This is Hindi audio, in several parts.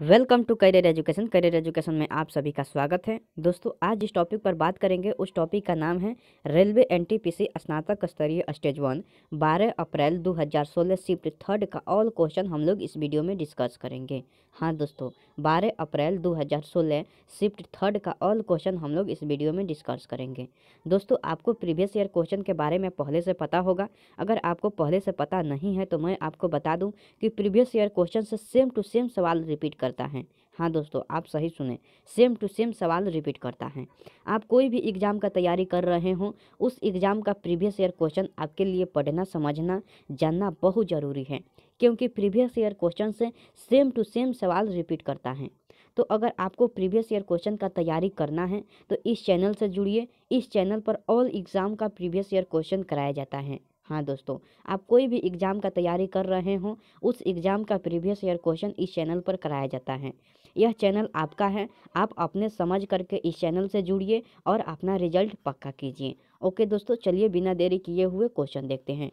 welcome to career education career education में आप सभी का स्वागत है दोस्तों आज जिस टॉपिक पर बात करेंगे उस टॉपिक का नाम है रेलवे एनटीपीसी स्नातक स्तरीय स्टेज वन 12 अप्रैल 2016 शिफ्ट थर्ड का ऑल क्वेश्चन हम लोग इस वीडियो में डिस्कस करेंगे हाँ दोस्तों 12 अप्रैल 2016 शिफ्ट थर्ड का ऑल क्वेश्चन हम लोग इस वीडियो में डिस्कस करेंगे दोस्तों आपको प्रीवियस ईयर क्वेश्चन के बारे में पहले से पता होगा अगर आपको पहले से पता नहीं है तो मैं आपको बता दूँ कि प्रीवियस ईयर क्वेश्चन से सेम टू सेम सवाल रिपीट कर करता है हाँ दोस्तों आप सही सुने सेम टू सेम सवाल रिपीट करता है आप कोई भी एग्ज़ाम का तैयारी कर रहे हो उस एग्ज़ाम का प्रीवियस ईयर क्वेश्चन आपके लिए पढ़ना समझना जानना बहुत ज़रूरी है क्योंकि प्रीवियस ईयर क्वेश्चन से सेम टू सेम सवाल रिपीट करता है तो अगर आपको प्रीवियस ईयर क्वेश्चन का तैयारी करना है तो इस चैनल से जुड़िए इस चैनल पर ऑल एग्ज़ाम का प्रीवियस ईयर क्वेश्चन कराया जाता है हाँ दोस्तों आप कोई भी एग्ज़ाम का तैयारी कर रहे हों उस एग्ज़ाम का प्रीवियस ईयर क्वेश्चन इस चैनल पर कराया जाता है यह चैनल आपका है आप अपने समझ करके इस चैनल से जुड़िए और अपना रिजल्ट पक्का कीजिए ओके दोस्तों चलिए बिना देरी किए हुए क्वेश्चन देखते हैं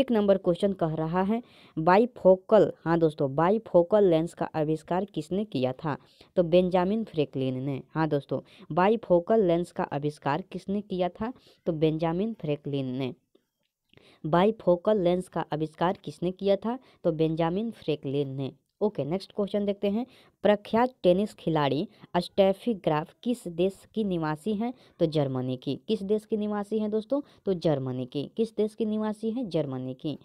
एक नंबर क्वेश्चन कह रहा है बाई फोकल हाँ दोस्तों बाई फोकल लेंस का आविष्कार किसने किया था तो बेंजामिन फ्रेकलिन ने हाँ दोस्तों बाई फोकल लेंस का आविष्कार किसने किया था तो बेंजामिन फ्रेकलिन ने बाईफोकल लेंस का आविष्कार किसने किया था तो बेंजामिन फ्रेकलिन ने ओके नेक्स्ट क्वेश्चन देखते हैं प्रख्यात टेनिस खिलाड़ी स्टेफी ग्राफ किस देश की निवासी हैं तो जर्मनी की किस देश की निवासी हैं दोस्तों तो जर्मनी की किस देश की निवासी हैं जर्मनी की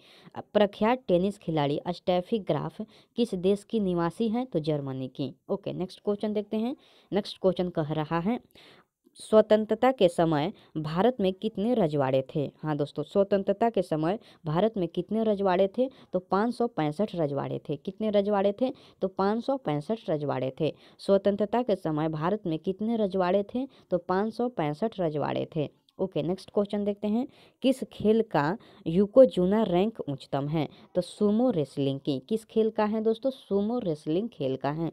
प्रख्यात टेनिस खिलाड़ी स्टेफी ग्राफ किस देश की निवासी हैं तो जर्मनी की ओके नेक्स्ट क्वेश्चन देखते हैं नेक्स्ट क्वेश्चन कह रहा है स्वतंत्रता के समय भारत में कितने रजवाड़े थे हाँ दोस्तों स्वतंत्रता के समय भारत में कितने रजवाड़े थे तो पाँच रजवाड़े थे कितने रजवाड़े थे तो पाँच रजवाड़े थे स्वतंत्रता के समय भारत में कितने रजवाड़े थे तो पाँच रजवाड़े थे ओके नेक्स्ट क्वेश्चन देखते हैं किस खेल का यूकोजूना रैंक उच्चतम है तो सुमो रेसलिंग की किस खेल का है दोस्तों सुमो रेसलिंग खेल का है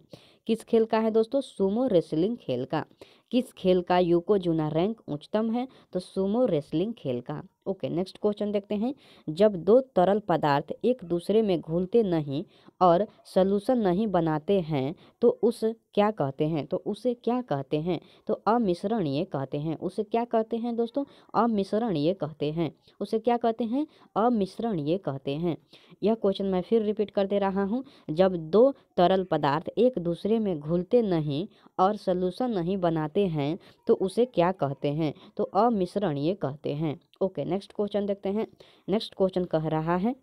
किस खेल का है दोस्तों सुमो रेसलिंग खेल का किस खेल का यूको जूना रैंक उच्चतम है तो सुमो रेसलिंग खेल का ओके नेक्स्ट क्वेश्चन देखते हैं जब दो तरल पदार्थ एक दूसरे में घुलते नहीं और सोलूशन नहीं बनाते हैं तो उस क्या कहते हैं तो उसे क्या कहते हैं तो अमिश्रणीय कहते हैं उसे क्या कहते हैं दोस्तों अमिश्रणीय कहते हैं उसे क्या कहते हैं अमिश्रणीय कहते हैं यह क्वेश्चन मैं फिर रिपीट कर दे रहा हूँ जब दो तरल पदार्थ एक दूसरे कमरे में घुलते नहीं और सलूशन नहीं बनाते हैं तो उसे क्या कहते हैं तो अमिश्रणीय कहते हैं ओके नेक्स्ट क्वेश्चन देखते हैं नेक्स्ट क्वेश्चन कह रहा है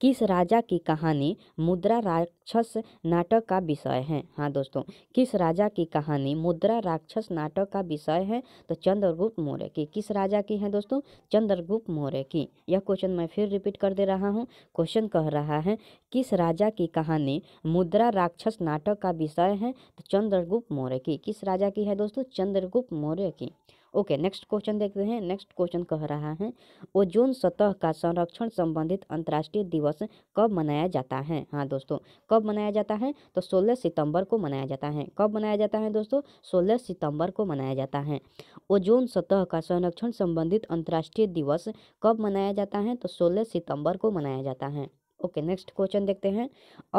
किस राजा की कहानी मुद्रा राक्षस नाटक का विषय है हाँ दोस्तों किस राजा की कहानी मुद्रा राक्षस नाटक का विषय है तो चंद्रगुप्त मौर्य की किस राजा की है दोस्तों चंद्रगुप्त मौर्य की यह क्वेश्चन मैं फिर रिपीट कर दे रहा हूँ क्वेश्चन कह रहा है किस राजा की कहानी मुद्रा राक्षस नाटक का विषय है तो चंद्रगुप्त मौर्य की किस राजा की है दोस्तों चंद्रगुप्त मौर्य की ओके नेक्स्ट क्वेश्चन देखते हैं नेक्स्ट क्वेश्चन कह रहा है ओजोन सतह का संरक्षण संबंधित अंतर्राष्ट्रीय दिवस कब मनाया जाता है हाँ दोस्तों कब मनाया जाता है तो सोलह सितंबर को मनाया जाता है कब मनाया जाता है दोस्तों सोलह सितंबर को मनाया जाता है ओजोन सतह का संरक्षण संबंधित अंतर्राष्ट्रीय दिवस कब मनाया जाता है तो सोलह सितंबर को मनाया जाता है ओके नेक्स्ट क्वेश्चन देखते हैं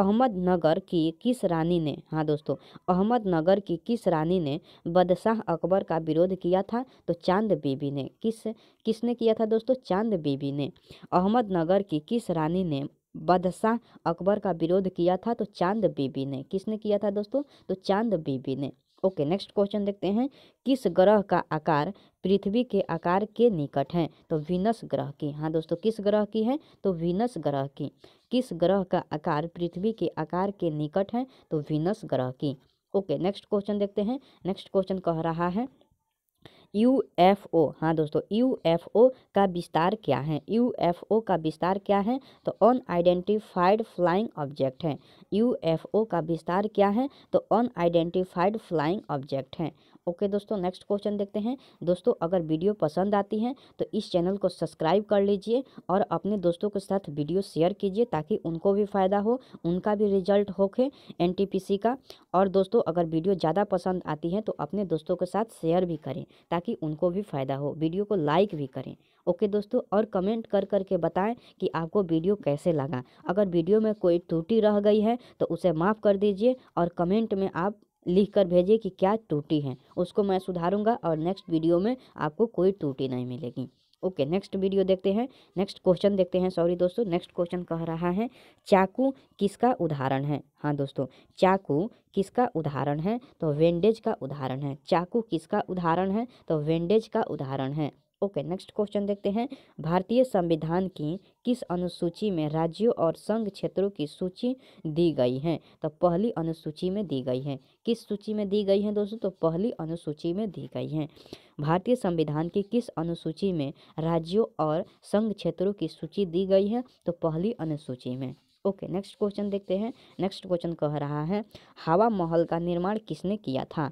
अहमदनगर की किस रानी ने हाँ दोस्तों अहमदनगर की किस रानी ने बदशाह अकबर का विरोध किया था तो चांद बीबी ने किस किसने किया था दोस्तों चांद बीबी ने अहमदनगर की किस रानी ने बदशाह अकबर का विरोध किया था तो चांद बीबी ने किसने किया था दोस्तों तो चांद बीबी ने ओके नेक्स्ट क्वेश्चन देखते हैं किस ग्रह का आकार पृथ्वी के आकार के निकट है तो वीनस ग्रह की हाँ दोस्तों किस ग्रह की है तो वीनस ग्रह की किस ग्रह का आकार पृथ्वी के आकार के निकट है तो वीनस ग्रह की ओके नेक्स्ट क्वेश्चन देखते हैं नेक्स्ट क्वेश्चन कह रहा है यू एफ ओ हाँ दोस्तों यू एफ ओ का विस्तार क्या है यू एफ ओ का विस्तार क्या है तो अन आइडेंटिफाइड फ्लाइंग ऑब्जेक्ट है यू एफ ओ का विस्तार क्या है तो अन आइडेंटिफाइड फ्लाइंग ऑब्जेक्ट है ओके दोस्तों नेक्स्ट क्वेश्चन देखते हैं दोस्तों अगर वीडियो पसंद आती है तो इस चैनल को सब्सक्राइब कर लीजिए और अपने दोस्तों के साथ वीडियो शेयर कीजिए ताकि उनको भी फ़ायदा हो उनका भी रिजल्ट होके एन का और दोस्तों अगर वीडियो ज़्यादा पसंद आती है तो अपने दोस्तों के साथ शेयर भी करें ताकि उनको भी फ़ायदा हो वीडियो को लाइक भी करें ओके दोस्तों और कमेंट कर करके बताएं कि आपको वीडियो कैसे लगा अगर वीडियो में कोई त्रुटि रह गई है तो उसे माफ़ कर दीजिए और कमेंट में आप लिख कर भेजिए कि क्या टूटी है उसको मैं सुधारूंगा और नेक्स्ट वीडियो में आपको कोई टूटी नहीं मिलेगी ओके नेक्स्ट वीडियो देखते हैं नेक्स्ट क्वेश्चन देखते हैं सॉरी दोस्तों नेक्स्ट क्वेश्चन कह रहा है चाकू किसका उदाहरण है हाँ दोस्तों चाकू किसका उदाहरण है तो वेंडेज का उदाहरण है चाकू किसका उदाहरण है तो वेंडेज का उदाहरण है ओके नेक्स्ट क्वेश्चन देखते हैं भारतीय संविधान की किस अनुसूची में राज्यों और संघ क्षेत्रों की सूची दी गई है तो पहली अनुसूची में दी गई है किस सूची में दी गई है दोस्तों तो पहली अनुसूची में दी गई है भारतीय संविधान की किस अनुसूची में राज्यों और संघ क्षेत्रों की सूची दी गई है तो पहली अनुसूची में ओके नेक्स्ट क्वेश्चन देखते हैं नेक्स्ट क्वेश्चन कह रहा है हवा महल का निर्माण किसने किया था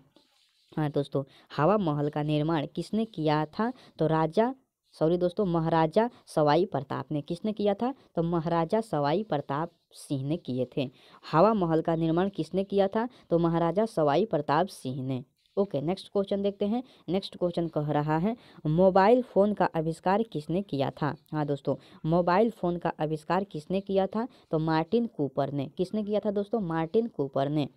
हाँ दोस्तों हवा महल का निर्माण किसने किया था तो राजा सॉरी दोस्तों महाराजा सवाई प्रताप ने किसने किया था तो महाराजा सवाई प्रताप सिंह ने किए थे हवा महल का निर्माण किसने किया था तो महाराजा सवाई प्रताप सिंह ने ओके नेक्स्ट क्वेश्चन देखते हैं नेक्स्ट क्वेश्चन कह रहा है मोबाइल फ़ोन का आविष्कार किसने किया था हाँ दोस्तों मोबाइल फ़ोन का आविष्कार किसने किया था तो मार्टिन कूपर ने किसने किया था दोस्तों मार्टिन कूपर ने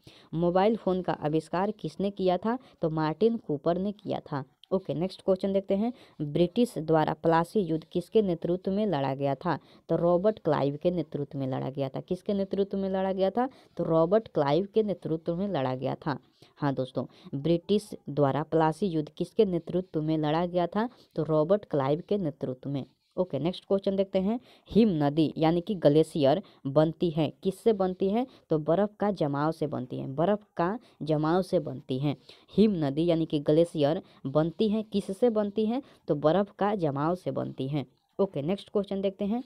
मोबाइल फ़ोन का आविष्कार किसने किया था तो मार्टिन कूपर ने किया था ओके नेक्स्ट क्वेश्चन देखते हैं ब्रिटिश द्वारा प्लासी युद्ध किसके नेतृत्व में लड़ा गया था तो रॉबर्ट क्लाइव के नेतृत्व में लड़ा गया था किसके नेतृत्व में लड़ा गया था तो रॉबर्ट क्लाइव के नेतृत्व में लड़ा गया था हाँ दोस्तों ब्रिटिश द्वारा प्लासी युद्ध किसके नेतृत्व में लड़ा गया था तो रॉबर्ट क्लाइव के नेतृत्व में ओके नेक्स्ट क्वेश्चन देखते हैं हिम नदी यानी कि ग्लेशियर बनती है किससे बनती है तो बर्फ़ का जमाव से बनती है बर्फ़ का जमाव से बनती है हिम नदी यानी कि ग्लेशियर बनती है किससे बनती है तो बर्फ़ का जमाव से बनती है ओके नेक्स्ट क्वेश्चन देखते हैं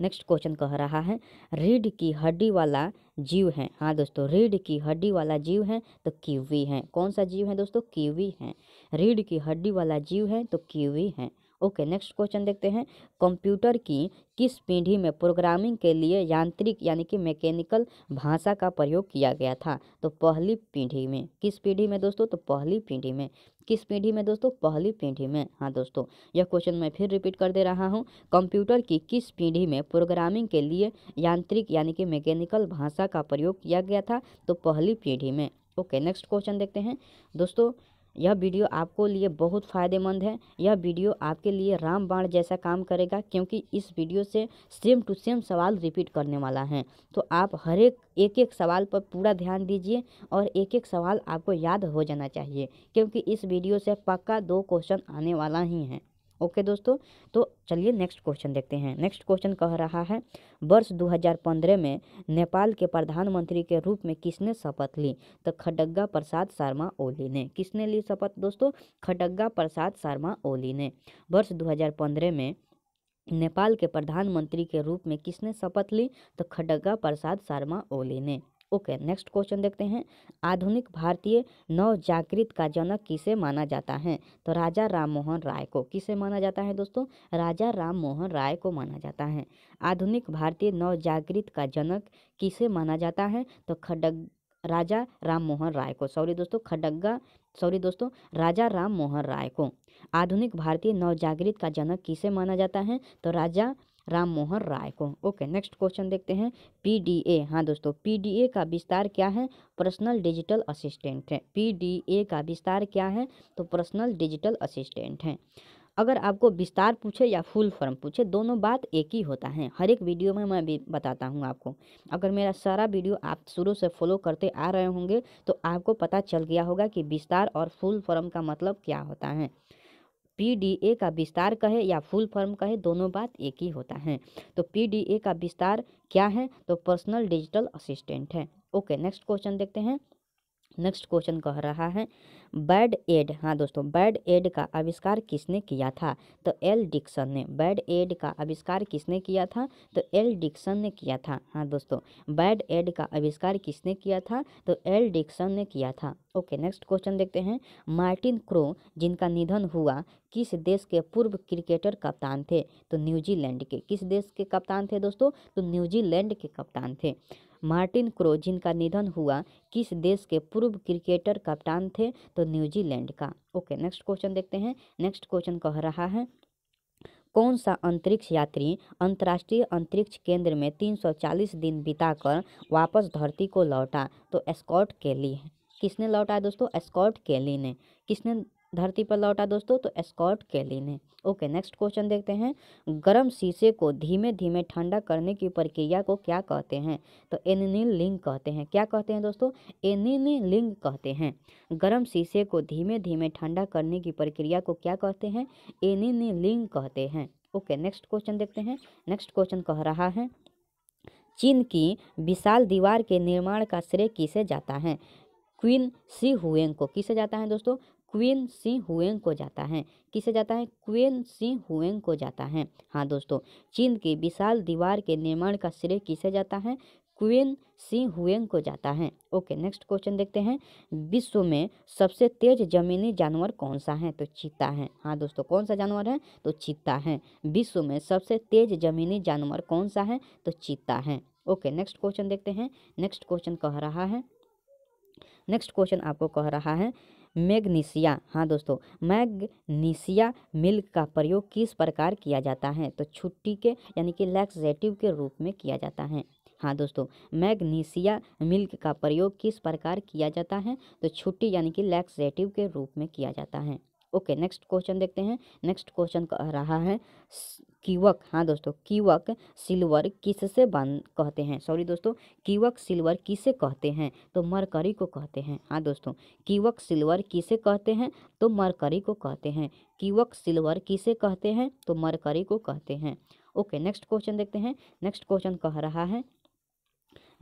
नेक्स्ट क्वेश्चन कह रहा है रीढ़ की हड्डी वाला जीव है हाँ दोस्तों रीढ़ की हड्डी वाला जीव है तो कीवी है कौन सा जीव है दोस्तों कीवी है रीढ़ की हड्डी वाला जीव है तो कीवी है ओके नेक्स्ट क्वेश्चन देखते हैं कंप्यूटर की किस पीढ़ी में प्रोग्रामिंग के लिए यांत्रिक यानी कि मैकेनिकल भाषा का प्रयोग किया गया था तो पहली पीढ़ी में किस पीढ़ी में दोस्तों तो पहली पीढ़ी में किस पीढ़ी में दोस्तों पहली पीढ़ी में हाँ दोस्तों यह क्वेश्चन मैं फिर रिपीट कर दे रहा हूँ कंप्यूटर की किस पीढ़ी में प्रोग्रामिंग के लिए यांत्रिक यानी कि मैकेनिकल भाषा का प्रयोग किया गया था तो पहली पीढ़ी में ओके नेक्स्ट क्वेश्चन देखते हैं दोस्तों यह वीडियो आपको लिए बहुत फ़ायदेमंद है यह वीडियो आपके लिए रामबाण जैसा काम करेगा क्योंकि इस वीडियो से सेम टू सेम सवाल रिपीट करने वाला है तो आप हर एक एक एक सवाल पर पूरा ध्यान दीजिए और एक एक सवाल आपको याद हो जाना चाहिए क्योंकि इस वीडियो से पक्का दो क्वेश्चन आने वाला ही हैं ओके दोस्तों तो चलिए नेक्स्ट क्वेश्चन देखते हैं नेक्स्ट क्वेश्चन कह रहा है वर्ष 2015 में नेपाल के प्रधानमंत्री के रूप में किसने शपथ ली तो खडग्गा प्रसाद शर्मा ओली ने किसने ली शपथ दोस्तों खडग्गा प्रसाद शर्मा ओली ने वर्ष 2015 में नेपाल के प्रधानमंत्री के रूप में किसने शपथ ली तो खडग्गा प्रसाद शर्मा ओली ने ओके नेक्स्ट क्वेश्चन देखते हैं आधुनिक भारतीय नवजागृत का जनक किसे माना जाता है तो राजा राम मोहन राय को किसे माना जाता है दोस्तों राजा राम मोहन राय को माना जाता है आधुनिक भारतीय नवजागृत का जनक किसे माना जाता है तो खडग राजा राम मोहन राय को सॉरी दोस्तों खडग्गा सॉरी दोस्तों राजा राम मोहन राय को आधुनिक भारतीय नवजागृत का जनक किसे माना जाता है तो राजा राम मोहन राय को ओके नेक्स्ट क्वेश्चन देखते हैं पीडीए हाँ दोस्तों पीडीए का विस्तार क्या है पर्सनल डिजिटल असिस्टेंट है पीडीए का विस्तार क्या है तो पर्सनल डिजिटल असिस्टेंट है अगर आपको विस्तार पूछे या फुल फॉर्म पूछे दोनों बात एक ही होता है हर एक वीडियो में मैं भी बताता हूँ आपको अगर मेरा सारा वीडियो आप शुरू से फॉलो करते आ रहे होंगे तो आपको पता चल गया होगा कि विस्तार और फुल फॉर्म का मतलब क्या होता है पीडीए का विस्तार कहे या फुल फॉर्म कहे दोनों बात एक ही होता है तो पीडीए का विस्तार क्या है तो पर्सनल डिजिटल असिस्टेंट है ओके नेक्स्ट क्वेश्चन देखते हैं नेक्स्ट क्वेश्चन कह रहा है बैड एड हाँ दोस्तों बैड एड का आविष्कार किसने किया था तो एल डिक्सन ने बैड एड का आविष्कार किसने किया था तो एल डिक्सन ने किया था हाँ दोस्तों बैड एड का आविष्कार किसने किया था तो एल डिक्सन ने किया था ओके नेक्स्ट क्वेश्चन देखते हैं मार्टिन क्रो जिनका निधन हुआ किस देश के पूर्व क्रिकेटर कप्तान थे तो न्यूजीलैंड के किस देश के कप्तान थे दोस्तों तो न्यूजीलैंड के कप्तान थे मार्टिन क्रोजिन का निधन हुआ किस देश के पूर्व क्रिकेटर कप्तान थे तो न्यूजीलैंड का ओके नेक्स्ट क्वेश्चन देखते हैं नेक्स्ट क्वेश्चन कह रहा है कौन सा अंतरिक्ष यात्री अंतर्राष्ट्रीय अंतरिक्ष केंद्र में 340 दिन बिताकर वापस धरती को लौटा तो स्कॉट केली है किसने लौटा है दोस्तों स्कॉट केली ने किसने धरती पर लौटा दोस्तों तो एस्कॉट कैलिन ने ओके नेक्स्ट क्वेश्चन देखते हैं गर्म शीशे को धीमे धीमे ठंडा करने की प्रक्रिया को क्या कहते हैं तो एनिनिल लिंग कहते हैं क्या कहते हैं दोस्तों एनिनिल लिंग कहते हैं गर्म शीशे को धीमे धीमे ठंडा करने की प्रक्रिया को क्या कहते हैं एनिनिल लिंग कहते हैं ओके नेक्स्ट क्वेश्चन देखते हैं नेक्स्ट क्वेश्चन कह रहा है चीन की विशाल दीवार के निर्माण का श्रेय किसे जाता है क्वीन सी हुएंग को किसे जाता है दोस्तों क्वेन सिंह हुएंग को जाता है किसे जाता है क्वेन सिंह हुएंग को जाता है हाँ दोस्तों चीन की विशाल दीवार के निर्माण का श्रेय किसे जाता है क्वेन सिंह हुएंग को जाता है ओके नेक्स्ट क्वेश्चन देखते हैं विश्व में सबसे तेज जमीनी जानवर कौन सा है तो चीता है हाँ दोस्तों कौन सा जानवर है तो चीता है विश्व में सबसे तेज जमीनी जानवर कौन सा है तो चीता है ओके नेक्स्ट क्वेश्चन देखते हैं नेक्स्ट क्वेश्चन कह रहा है नेक्स्ट क्वेश्चन आपको कह रहा है मैग्नीशिया हाँ दोस्तों मैग्नीशिया मिल्क का प्रयोग किस प्रकार किया जाता है तो छुट्टी के यानी कि लैक्सेटिव के रूप में किया जाता है हाँ दोस्तों मैग्नीशिया मिल्क का प्रयोग किस प्रकार किया जाता है तो छुट्टी यानी कि लैक्सेटिव के रूप में किया जाता है ओके नेक्स्ट क्वेश्चन देखते हैं नेक्स्ट क्वेश्चन कह रहा है कीवक हाँ दोस्तों कीवक सिल्वर किससे बन कहते हैं सॉरी दोस्तों कीवक सिल्वर किसे कहते हैं तो मरकरी को कहते हैं हाँ दोस्तों कीवक सिल्वर किसे कहते हैं तो मरकरी को कहते हैं कीवक सिल्वर किसे कहते हैं तो मरकरी को कहते हैं ओके नेक्स्ट क्वेश्चन देखते हैं नेक्स्ट क्वेश्चन कह रहा है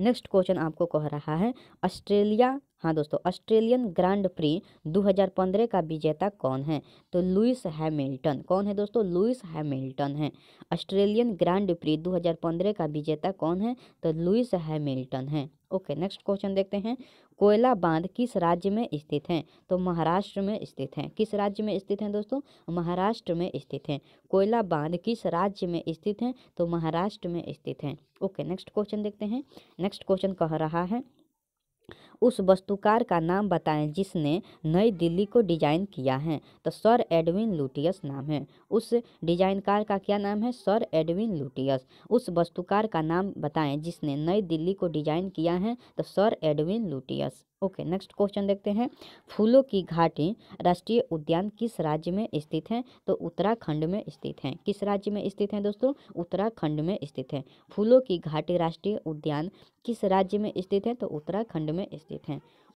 नेक्स्ट क्वेश्चन आपको कह रहा है ऑस्ट्रेलिया हाँ दोस्तों ऑस्ट्रेलियन ग्रैंड प्री 2015 का विजेता कौन है तो लुइस हैमिल्टन कौन है दोस्तों लुइस हैमिल्टन है ऑस्ट्रेलियन ग्रैंड प्री 2015 का विजेता कौन है तो लुइस हैमिल्टन है ओके नेक्स्ट क्वेश्चन देखते हैं कोयला बांध किस राज्य में स्थित हैं तो महाराष्ट्र में स्थित हैं किस राज्य में स्थित हैं दोस्तों महाराष्ट्र में स्थित हैं कोयला बांध किस राज्य में स्थित हैं तो महाराष्ट्र में स्थित हैं ओके नेक्स्ट क्वेश्चन देखते हैं नेक्स्ट क्वेश्चन कह रहा है उस वस्तुकार का नाम बताएं जिसने नई दिल्ली को डिज़ाइन किया है तो सर एडविन लुटियस नाम है उस डिज़ाइनकार का क्या नाम है सर एडविन लुटियस उस वस्तुकार का नाम बताएं जिसने नई दिल्ली को डिज़ाइन किया है तो sir Edwin Lutyens okay next question देखते हैं फूलों की घाटी राष्ट्रीय उद्यान किस राज्य में स्थित हैं तो उत्तराखंड में स्थित हैं किस राज्य में स्थित हैं दोस्तों उत्तराखंड में स्थित हैं फूलों की घाटी राष्ट्रीय उद्यान किस राज्य में स्थित है तो उत्तराखंड में स्थित हैं